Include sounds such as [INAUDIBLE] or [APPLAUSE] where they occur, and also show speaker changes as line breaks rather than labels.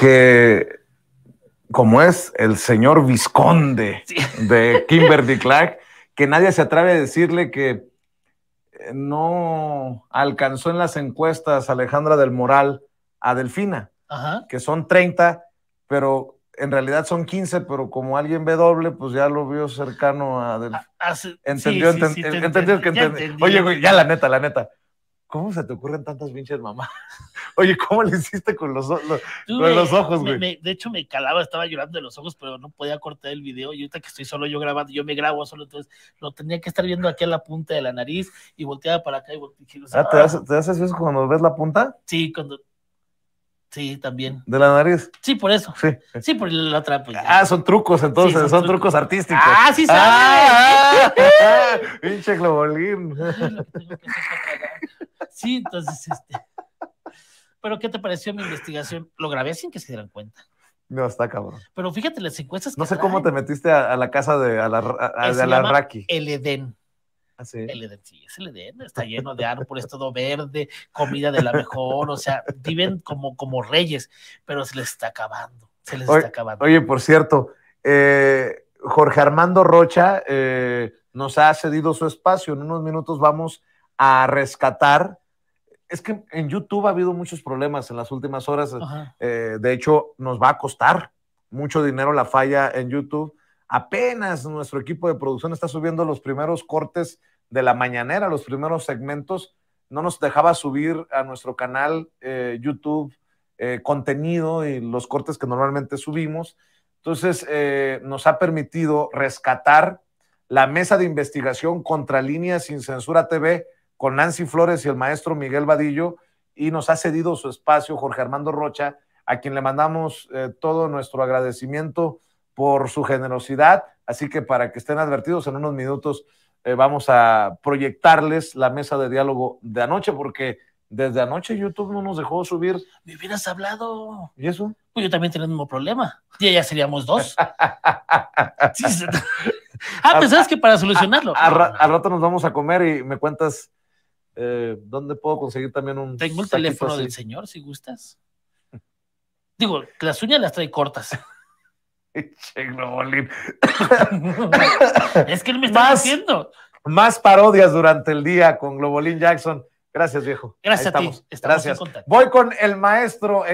que como es el señor Visconde de Kimberly Clark, que nadie se atreve a decirle que eh, no alcanzó en las encuestas Alejandra del Moral a Delfina, que son 30, pero en realidad son 15, pero como alguien ve doble, pues ya lo vio cercano a Delfina. Ah, ah, entendió, entendió que entendió. Oye, ya la neta, la neta. ¿Cómo se te ocurren tantas pinches mamás? [LAUGHS] Oye, ¿cómo le hiciste con los, ojos, güey?
de hecho, me calaba, estaba llorando de los ojos, pero no podía cortar el video. Y ahorita que estoy solo yo grabando, yo me grabo solo, entonces lo tenía que estar viendo aquí a la punta de la nariz y volteaba para acá y volteaba. ah,
¿te, haces, eso cuando ves la punta? Sí,
cuando. Sí, también.
¿De la nariz? Sí, por eso. Sí, sí por la otra. Pues, ah, son trucos, entonces, son, trucos. artísticos. Ah, sí, sabes. Ah, ah, ah [LAUGHS] globolín.
Sí, entonces, este. Pero, ¿qué te pareció mi investigación? Lo grabé sin que se dieran cuenta.
No, está cabrón. Pero fíjate las encuestas. No sé cómo te metiste a, la casa de, a El Edén. ¿Ah, el Edén,
sí, es el Edén. Está lleno de árboles, todo verde, comida de la mejor. O sea, viven como, como reyes, pero se les está acabando. Se
les está acabando. Oye, por cierto, eh, Jorge Armando Rocha eh, nos ha cedido su espacio. En unos minutos vamos a rescatar es que en YouTube ha habido muchos problemas en las últimas horas. Eh, eh, de hecho, nos va a costar mucho dinero la falla en YouTube. Apenas nuestro equipo de producción está subiendo los primeros cortes de la mañanera, los primeros segmentos. No nos dejaba subir a nuestro canal eh, YouTube contenido y los cortes que normalmente subimos. Entonces, nos ha permitido rescatar la mesa de investigación contra líneas sin censura TV con Nancy Flores y el maestro Miguel Vadillo y nos ha cedido su espacio Jorge Armando Rocha, a quien le mandamos eh, todo nuestro agradecimiento por su generosidad. Así que para que estén advertidos, en unos minutos eh, vamos a proyectarles la mesa de diálogo de anoche, porque desde anoche YouTube no nos dejó subir. Me hubieras hablado. ¿Y eso?
Pues yo también tenía el mismo problema.
Ya ya seríamos dos. [LAUGHS] ah, pues, que para solucionarlo. Al rato nos vamos a comer y me cuentas eh, ¿dónde puedo conseguir también un... Tengo el teléfono del
señor, si gustas.
Digo, las uñas las trae cortas. [LAUGHS] es que él me está haciendo. Más parodias durante el día con Globolín Jackson. Gracias, viejo. Gracias a ti. Gracias. Voy con el maestro.